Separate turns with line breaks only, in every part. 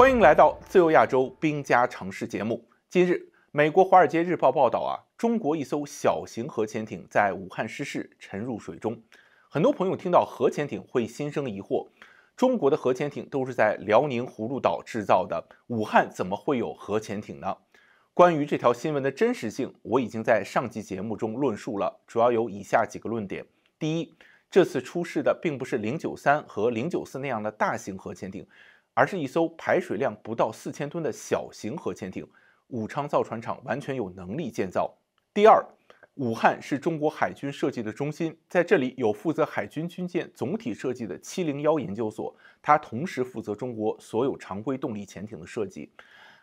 欢迎来到自由亚洲兵家常识节目。今日，美国《华尔街日报》报道啊，中国一艘小型核潜艇在武汉失事，沉入水中。很多朋友听到核潜艇会心生疑惑，中国的核潜艇都是在辽宁葫芦岛制造的，武汉怎么会有核潜艇呢？关于这条新闻的真实性，我已经在上集节目中论述了，主要有以下几个论点：第一，这次出事的并不是093和094那样的大型核潜艇。而是一艘排水量不到四千吨的小型核潜艇，武昌造船厂完全有能力建造。第二，武汉是中国海军设计的中心，在这里有负责海军军舰总体设计的七零幺研究所，它同时负责中国所有常规动力潜艇的设计，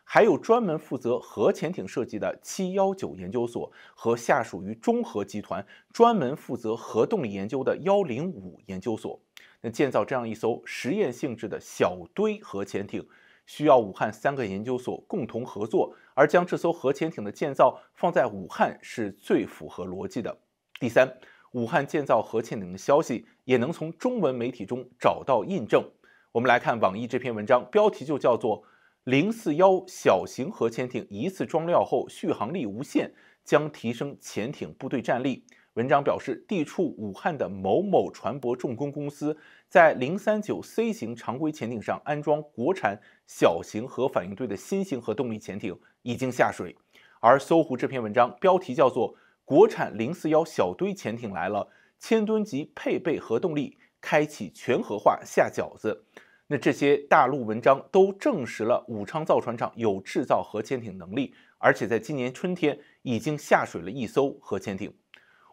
还有专门负责核潜艇设计的七幺九研究所和下属于中核集团专门负责核动力研究的幺零五研究所。那建造这样一艘实验性质的小堆核潜艇，需要武汉三个研究所共同合作，而将这艘核潜艇的建造放在武汉是最符合逻辑的。第三，武汉建造核潜艇的消息也能从中文媒体中找到印证。我们来看网易这篇文章，标题就叫做《零四幺小型核潜艇一次装料后续航力无限》。将提升潜艇部队战力。文章表示，地处武汉的某某船舶重工公司，在零三九 C 型常规潜艇上安装国产小型核反应堆的新型核动力潜艇已经下水。而搜狐这篇文章标题叫做《国产零四幺小堆潜艇来了》，千吨级配备核动力，开启全核化下饺子。那这些大陆文章都证实了武昌造船厂有制造核潜艇能力。而且在今年春天已经下水了一艘核潜艇。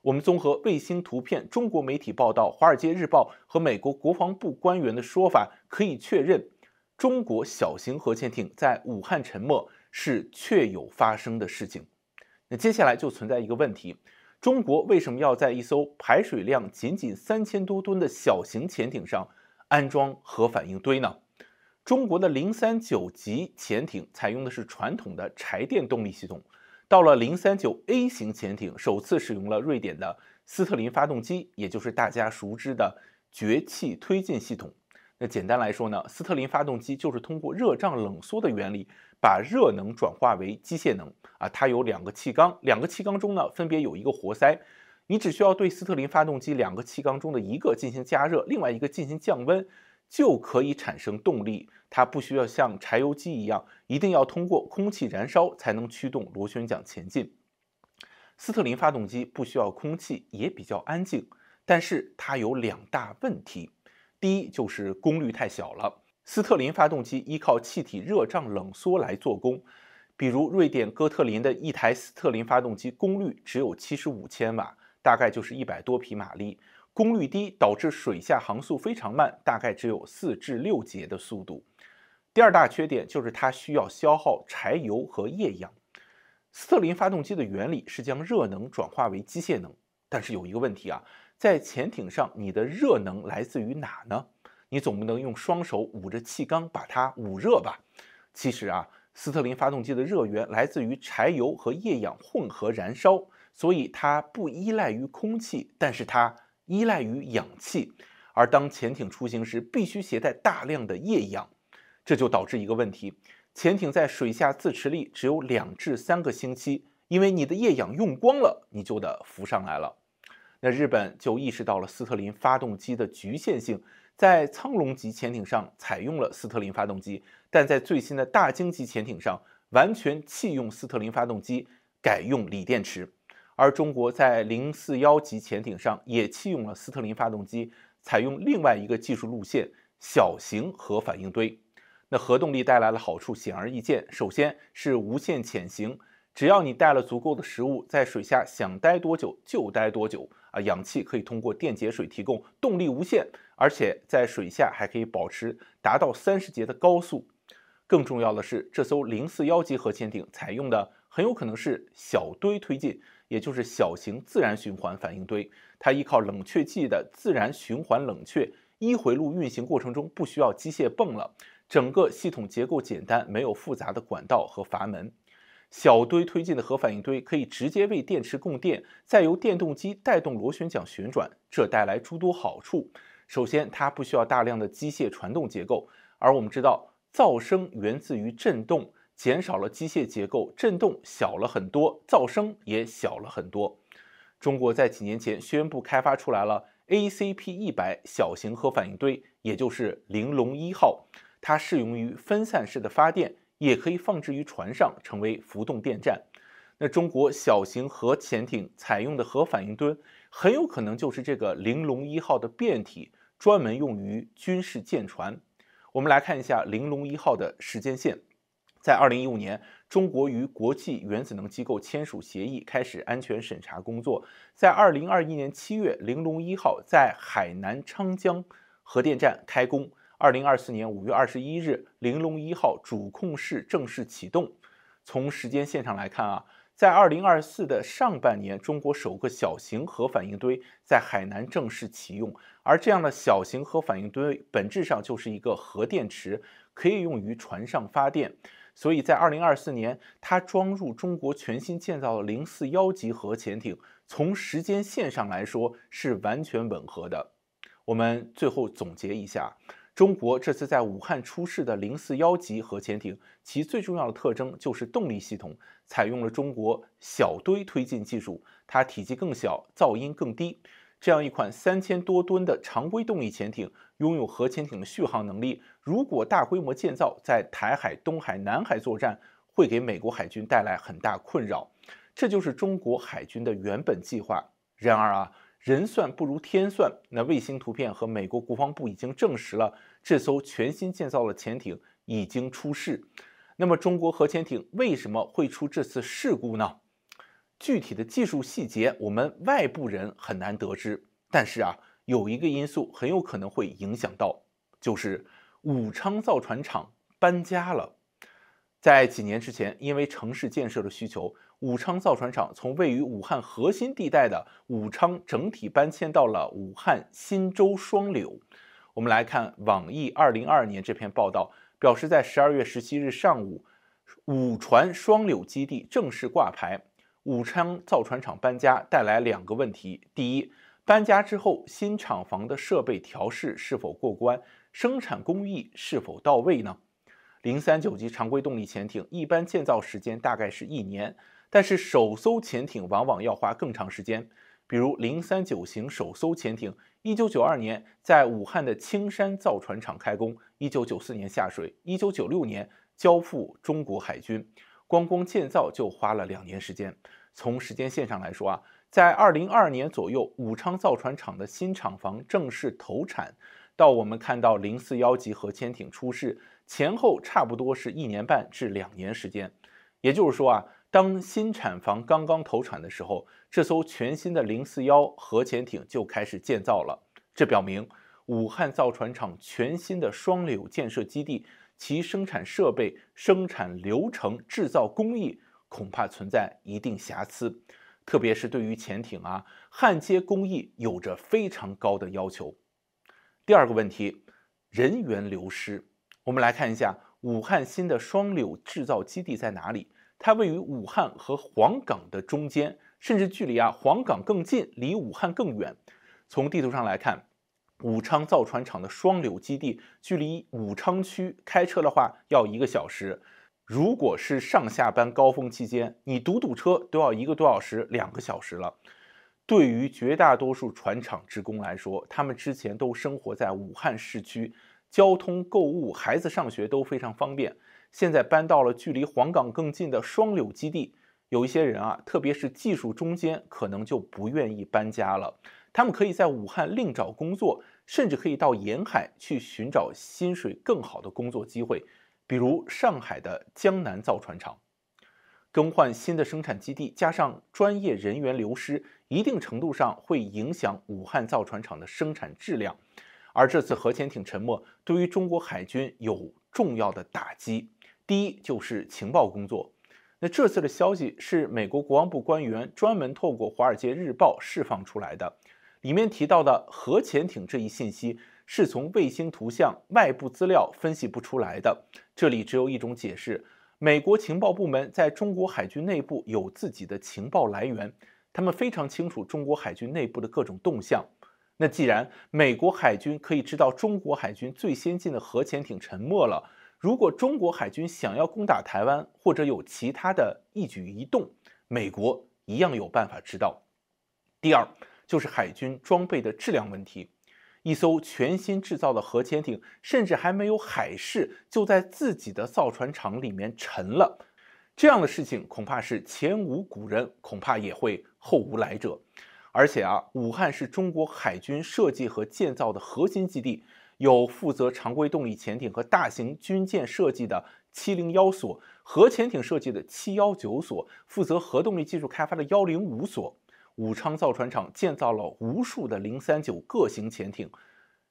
我们综合卫星图片、中国媒体报道、《华尔街日报》和美国国防部官员的说法，可以确认，中国小型核潜艇在武汉沉没是确有发生的事情。那接下来就存在一个问题：中国为什么要在一艘排水量仅仅三千多吨的小型潜艇上安装核反应堆呢？中国的零三九级潜艇采用的是传统的柴电动力系统，到了零三九 A 型潜艇，首次使用了瑞典的斯特林发动机，也就是大家熟知的绝气推进系统。那简单来说呢，斯特林发动机就是通过热胀冷缩的原理，把热能转化为机械能。啊，它有两个气缸，两个气缸中呢，分别有一个活塞。你只需要对斯特林发动机两个气缸中的一个进行加热，另外一个进行降温。就可以产生动力，它不需要像柴油机一样，一定要通过空气燃烧才能驱动螺旋桨前进。斯特林发动机不需要空气，也比较安静，但是它有两大问题，第一就是功率太小了。斯特林发动机依靠气体热胀冷缩来做功，比如瑞典哥特林的一台斯特林发动机，功率只有七十五千瓦，大概就是一百多匹马力。功率低导致水下航速非常慢，大概只有四至六节的速度。第二大缺点就是它需要消耗柴油和液氧。斯特林发动机的原理是将热能转化为机械能，但是有一个问题啊，在潜艇上你的热能来自于哪呢？你总不能用双手捂着气缸把它捂热吧？其实啊，斯特林发动机的热源来自于柴油和液氧混合燃烧，所以它不依赖于空气，但是它。依赖于氧气，而当潜艇出行时，必须携带大量的液氧，这就导致一个问题：潜艇在水下自持力只有两至三个星期，因为你的液氧用光了，你就得浮上来了。那日本就意识到了斯特林发动机的局限性，在苍龙级潜艇上采用了斯特林发动机，但在最新的大鲸级潜艇上完全弃用斯特林发动机，改用锂电池。而中国在零四幺级潜艇上也弃用了斯特林发动机，采用另外一个技术路线——小型核反应堆。那核动力带来的好处显而易见，首先是无限潜行，只要你带了足够的食物，在水下想待多久就待多久啊！氧气可以通过电解水提供，动力无限，而且在水下还可以保持达到三十节的高速。更重要的是，这艘零四幺级核潜艇采用的很有可能是小堆推进。也就是小型自然循环反应堆，它依靠冷却剂的自然循环冷却，一回路运行过程中不需要机械泵了。整个系统结构简单，没有复杂的管道和阀门。小堆推进的核反应堆可以直接为电池供电，再由电动机带动螺旋桨旋转，这带来诸多好处。首先，它不需要大量的机械传动结构，而我们知道，噪声源自于振动。减少了机械结构，震动小了很多，噪声也小了很多。中国在几年前宣布开发出来了 ACP 一百小型核反应堆，也就是玲珑一号，它适用于分散式的发电，也可以放置于船上成为浮动电站。那中国小型核潜艇采用的核反应堆很有可能就是这个玲珑一号的变体，专门用于军事舰船。我们来看一下玲珑一号的时间线。在二零一五年，中国与国际原子能机构签署协议，开始安全审查工作。在二零二一年七月，玲珑一号在海南昌江核电站开工。二零二四年五月二十一日，玲珑一号主控室正式启动。从时间线上来看啊，在二零二四的上半年，中国首个小型核反应堆在海南正式启用。而这样的小型核反应堆本质上就是一个核电池，可以用于船上发电。所以在二零二四年，它装入中国全新建造的零四幺级核潜艇，从时间线上来说是完全吻合的。我们最后总结一下，中国这次在武汉出事的零四幺级核潜艇，其最重要的特征就是动力系统采用了中国小堆推进技术，它体积更小，噪音更低。这样一款三千多吨的常规动力潜艇，拥有核潜艇的续航能力。如果大规模建造，在台海、东海、南海作战，会给美国海军带来很大困扰。这就是中国海军的原本计划。然而啊，人算不如天算。那卫星图片和美国国防部已经证实了，这艘全新建造的潜艇已经出事。那么，中国核潜艇为什么会出这次事故呢？具体的技术细节，我们外部人很难得知。但是啊，有一个因素很有可能会影响到，就是武昌造船厂搬家了。在几年之前，因为城市建设的需求，武昌造船厂从位于武汉核心地带的武昌整体搬迁到了武汉新洲双柳。我们来看网易二零二二年这篇报道，表示在十二月十七日上午，武船双柳基地正式挂牌。武昌造船厂搬家带来两个问题：第一，搬家之后新厂房的设备调试是否过关，生产工艺是否到位呢？零三九级常规动力潜艇一般建造时间大概是一年，但是首艘潜艇往往要花更长时间。比如零三九型首艘潜艇，一九九二年在武汉的青山造船厂开工，一九九四年下水，一九九六年交付中国海军。光光建造就花了两年时间。从时间线上来说啊，在二零二年左右，武昌造船厂的新厂房正式投产，到我们看到零四幺级核潜艇出世，前后差不多是一年半至两年时间。也就是说啊，当新厂房刚刚投产的时候，这艘全新的零四幺核潜艇就开始建造了。这表明武汉造船厂全新的双柳建设基地。其生产设备、生产流程、制造工艺恐怕存在一定瑕疵，特别是对于潜艇啊，焊接工艺有着非常高的要求。第二个问题，人员流失。我们来看一下武汉新的双柳制造基地在哪里？它位于武汉和黄冈的中间，甚至距离啊黄冈更近，离武汉更远。从地图上来看。武昌造船厂的双柳基地距离武昌区开车的话要一个小时，如果是上下班高峰期间，你堵堵车都要一个多小时、两个小时了。对于绝大多数船厂职工来说，他们之前都生活在武汉市区，交通、购物、孩子上学都非常方便。现在搬到了距离黄冈更近的双柳基地，有一些人啊，特别是技术中间，可能就不愿意搬家了。他们可以在武汉另找工作。甚至可以到沿海去寻找薪水更好的工作机会，比如上海的江南造船厂。更换新的生产基地，加上专业人员流失，一定程度上会影响武汉造船厂的生产质量。而这次核潜艇沉没，对于中国海军有重要的打击。第一就是情报工作。那这次的消息是美国国防部官员专门透过《华尔街日报》释放出来的。里面提到的核潜艇这一信息是从卫星图像、外部资料分析不出来的。这里只有一种解释：美国情报部门在中国海军内部有自己的情报来源，他们非常清楚中国海军内部的各种动向。那既然美国海军可以知道中国海军最先进的核潜艇沉没了，如果中国海军想要攻打台湾或者有其他的一举一动，美国一样有办法知道。第二。就是海军装备的质量问题，一艘全新制造的核潜艇甚至还没有海试，就在自己的造船厂里面沉了。这样的事情恐怕是前无古人，恐怕也会后无来者。而且啊，武汉是中国海军设计和建造的核心基地，有负责常规动力潜艇和大型军舰设计的七零幺所，核潜艇设计的七幺九所，负责核动力技术开发的幺零五所。武昌造船厂建造了无数的零三九各型潜艇，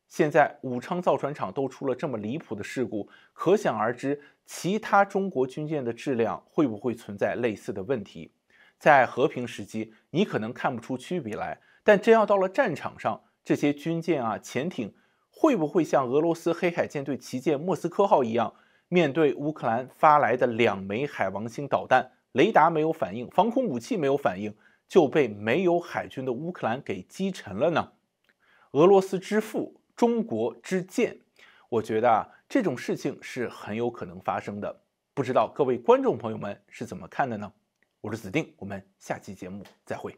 现在武昌造船厂都出了这么离谱的事故，可想而知，其他中国军舰的质量会不会存在类似的问题？在和平时期，你可能看不出区别来，但真要到了战场上，这些军舰啊、潜艇会不会像俄罗斯黑海舰队旗舰莫斯科号一样，面对乌克兰发来的两枚海王星导弹，雷达没有反应，防空武器没有反应？就被没有海军的乌克兰给击沉了呢？俄罗斯之父，中国之剑，我觉得啊，这种事情是很有可能发生的。不知道各位观众朋友们是怎么看的呢？我是子定，我们下期节目再会。